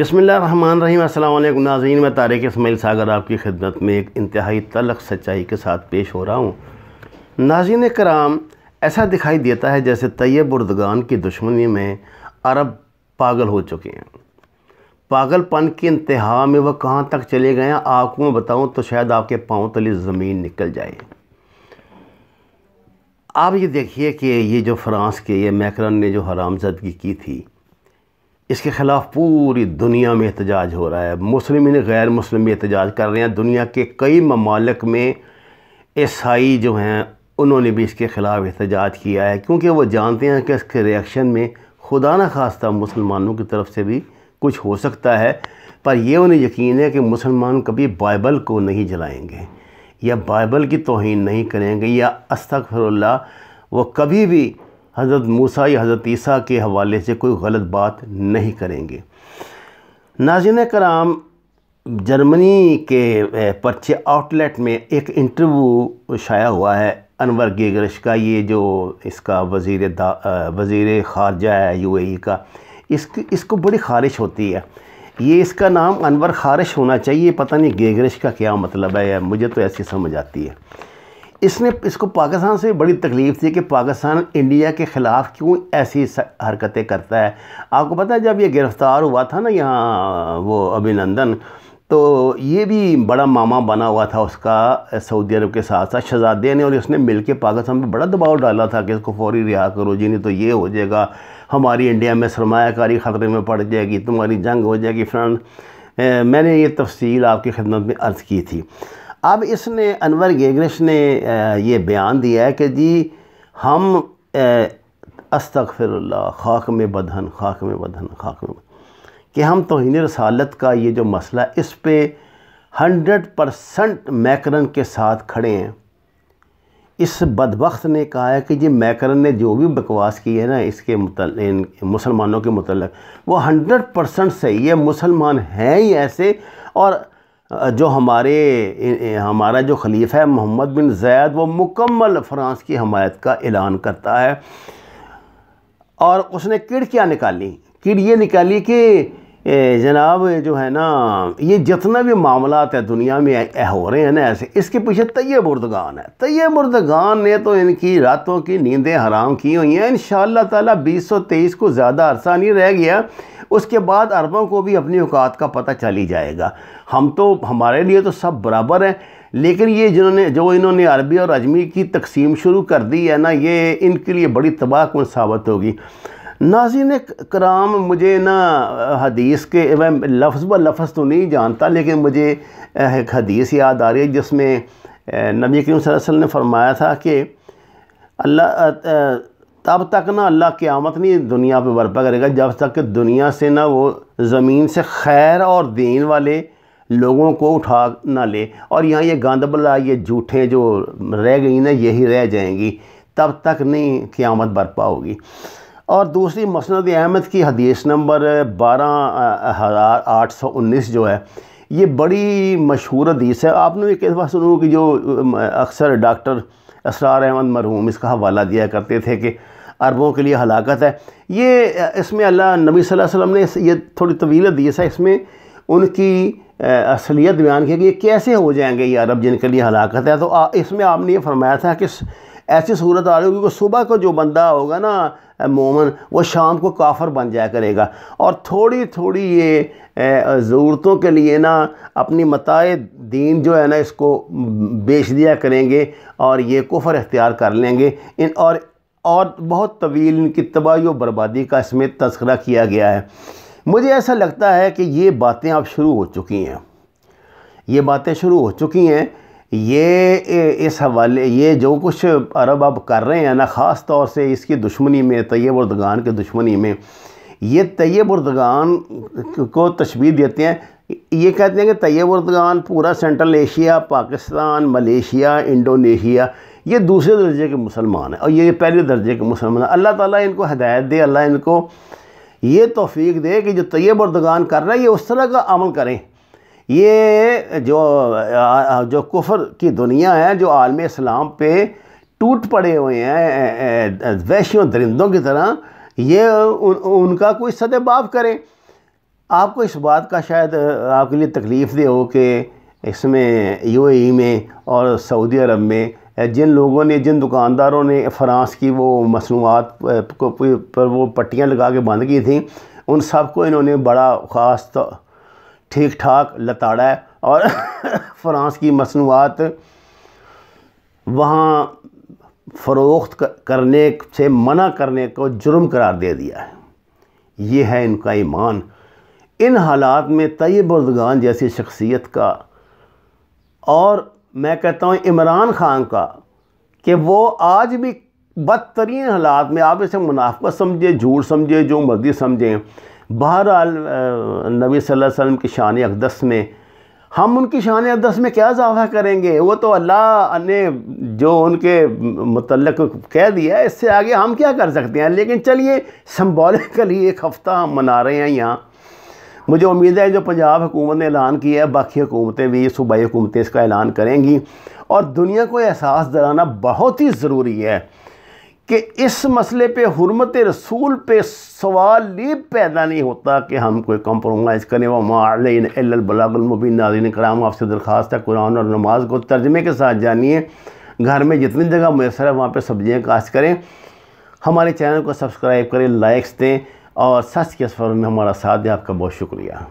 बसमिल अल्लाम नाजीन मैं तारिक इसमाइल सागर आपकी खिदमत में एक इंतहाई तलख सच्चाई के साथ पेश हो रहा हूँ नाजीन कराम ऐसा दिखाई देता है जैसे तैयब उर्दगान की दुश्मनी में अरब पागल हो चुके हैं पागलपन की इंतहा में वह कहाँ तक चले गए हैं आपको मैं बताऊँ तो शायद आपके पाँव तले ज़मीन निकल जाए आप ये देखिए कि ये जो फ्रांस के ये मैकरन ने जो हरामजदगी की थी इसके ख़िलाफ़ पूरी दुनिया में एहतजाज हो रहा है मुसलमिन गैर मुस्लिम एहतजाज कर रहे हैं दुनिया के कई ममालक में ईसाई जो हैं उन्होंने भी इसके ख़िलाफ़ एहतजाज किया है क्योंकि वो जानते हैं कि इसके रिएक्शन में खुदा न खास्तः मुसलमानों की तरफ से भी कुछ हो सकता है पर यह उन्हें यकीन है कि मुसलमान कभी बाइबल को नहीं जलाएँगे या बाइबल की तोहन नहीं करेंगे या अस्तक वो कभी भी हज़रत मूसा या हज़रत ईसा के हवाले से कोई गलत बात नहीं करेंगे नाजिन कराम जर्मनी के पर्चे आउटलेट में एक इंटरव्यू शाया हुआ है अनवर गेगरश का ये जो इसका वजीर वज़ी ख़ारजा है यूएई का इस इसको बड़ी खारिश होती है ये इसका नाम अनवर खारिश होना चाहिए पता नहीं गेगरश का क्या मतलब है मुझे तो ऐसी समझ आती है इसने इसको पाकिस्तान से बड़ी तकलीफ़ थी कि पाकिस्तान इंडिया के ख़िलाफ़ क्यों ऐसी हरकतें करता है आपको पता है जब ये गिरफ़्तार हुआ था ना यहाँ वो अभिनंदन तो ये भी बड़ा मामा बना हुआ था उसका सऊदी अरब के साथ साथ शहजादे ने और इसने मिल के पाकिस्तान पर बड़ा दबाव डाला था कि इसको फौरी रिहा करो जी नहीं तो ये हो जाएगा हमारी इंडिया में सरमाकारी ख़तरे में पड़ जाएगी तुम्हारी जंग हो जाएगी फ्रेंड मैंने ये तफसील आपकी खिदमत में अर्ज़ की थी अब इसने अनवर गेगरिश ने ये बयान दिया है कि जी हम अस्तफ़िरल्ला खाक में बदहन खाक में बदहन खाक में बदन कि हम तोहन रसालत का ये जो मसला इस पर हंड्रेड परसेंट मैकरन के साथ खड़े हैं इस बदबक ने कहा है कि जी मैकरन ने जो भी बकवास की है ना इसके मुसलमानों के मुतल वो हंड्रेड परसेंट सही है मुसलमान हैं ही ऐसे और जो हमारे हमारा जो खलीफ है मोहम्मद बिन जैद वो मुकम्मल फ्रांस की हमायत का ऐलान करता है और उसने किड़ क्या निकाली किड़ ये निकाली कि जनाब जो है ना ये जितना भी मामला है दुनिया में हो रहे हैं ना ऐसे इसके पीछे तय उर्दगान है तय बुर्दगान ने तो इनकी रातों की नींदें हराम की हुई हैं इन तला बीस सौ तेईस को ज़्यादा अरसा नहीं रह गया उसके बाद अरबों को भी अपनी औकात का पता चल ही जाएगा हम तो हमारे लिए तो सब बराबर हैं लेकिन ये जिन्होंने जो इन्होंने अरबी और अजमी की तकसीम शुरू कर दी है ना ये इनके लिए बड़ी तबाह कौन साबित होगी नाजिन कराम मुझे ना हदीस के मैं लफ्ज़ ब लफ्ज़ तो नहीं जानता लेकिन मुझे एक हदीस याद आ रही है जिसमें नबी करीम वसल्लम ने फरमाया था कि अल्लाह तब तक ना अल्लाह क़्यामत नहीं दुनिया पर बर्पा करेगा जब तक कि दुनिया से ना वो ज़मीन से खैर और दीन वाले लोगों को उठा ना ले और यहाँ ये गांधबला ये जूठे जो रह गई ना यही रह जाएंगी तब तक नहीं क़्यामत बर्पा होगी और दूसरी मसंद अहमद की हदीस नंबर बारह हज़ार आठ सौ उन्नीस जो है ये बड़ी मशहूर हदीस है आपने भी कई बार सुनूँ कि जो अक्सर डॉक्टर असरार अहमद मरहूम इसका हवाला दिया करते थे कि अरबों के लिए हलाकत है ये इसमें अल्लाह नबी सल्लल्लाहु अलैहि वसल्लम ने ये थोड़ी तवील हदीस है इसमें उनकी असलियत बयान किया कि ये कैसे हो जाएंगे ये अरब जिनके लिए हलाकत है तो इसमें आपने ये फरमाया था कि ऐसी सूरत आ रही होगी कि सुबह को जो बंदा होगा ना मोमन वो शाम को काफर बन जाया करेगा और थोड़ी थोड़ी ये ज़रूरतों के लिए ना अपनी मताए दीन जो है ना इसको बेच दिया करेंगे और ये कुफर अख्तियार कर लेंगे इन और और बहुत तवील इनकी तबाही और बर्बादी का इसमें तस्करा किया गया है मुझे ऐसा लगता है कि ये बातें अब शुरू हो चुकी हैं ये बातें शुरू हो चुकी हैं ये इस हवाले ये जो कुछ अरब अब कर रहे हैं ना ख़ास तौर से इसकी दुश्मनी में तैयब उर्दगान की दुश्मनी में ये तैयब उर्दगान को तशबीह देते हैं ये कहते हैं कि तैयब उर्दगान पूरा central Asia Pakistan Malaysia Indonesia ये दूसरे दर्जे के मुसलमान हैं और ये पहले दर्जे के मुसलमान हैं अल्लाह ताला इनको हदायत दे अल्लाह इनको ये तोफ़ी दे कि जो तैयब उर्दगान कर रहा है ये उस तरह का अमल करें ये जो जो कुफर की दुनिया है जो आलम इस्लाम पे टूट पड़े हुए हैं वैश्यों दरिंदों की तरह ये उन, उनका कोई बाप करें आपको इस बात का शायद आपके लिए तकलीफ़ दे हो कि इसमें यूएई में और सऊदी अरब में जिन लोगों ने जिन दुकानदारों ने फ्रांस की वो मसनूआत पर वो पट्टियाँ लगा के बंद की थी उन सबको इन्होंने बड़ा ख़ास तो ठीक ठाक लताड़ा है और फ़्रांस की मसनूआत वहाँ फ़रोख्त करने से मना करने को जुर्म करार दे दिया है ये है इनका ईमान इन हालात में तयब उर्दगान जैसी शख्सियत का और मैं कहता हूँ इमरान खान का कि वो आज भी बदतरीन हालात में आप इसे मुनाफा समझे झूठ समझे जो मर्जी समझें बहरहाल नबी सल्लल्लाहु अलैहि वसल्लम की शान अकदस में हम उनकी शान अकदस में क्या इजाफ़ा करेंगे वो तो अल्लाह ने जो उनके मतलब कह दिया है इससे आगे हम क्या कर सकते हैं लेकिन चलिए सम्बोलिकली एक हफ़्ता हम मना रहे हैं यहाँ मुझे उम्मीद है जो पंजाब हुकूमत ने ऐलान किया है बाकी हुकूमतें भी सूबाई हुकूमतें इसका ऐलान करेंगी और दुनिया को एहसास दिलाना बहुत ही ज़रूरी है कि इस मसले पे हरमत रसूल पे सवाल ये पैदा नहीं होता कि हम कोई कम्प्रोमाइज़ करें वह मालिन बलागुलमबीन नाजिन कराम आपसे दरख्वास्त है कुरान और नमाज को तर्जमे के साथ जानिए घर में जितनी जगह मैसर है वहाँ पर सब्जियाँ काश करें हमारे चैनल को सब्सक्राइब करें लाइक्स दें और सच के सफ़र में हमारा साथ दें आपका बहुत शुक्रिया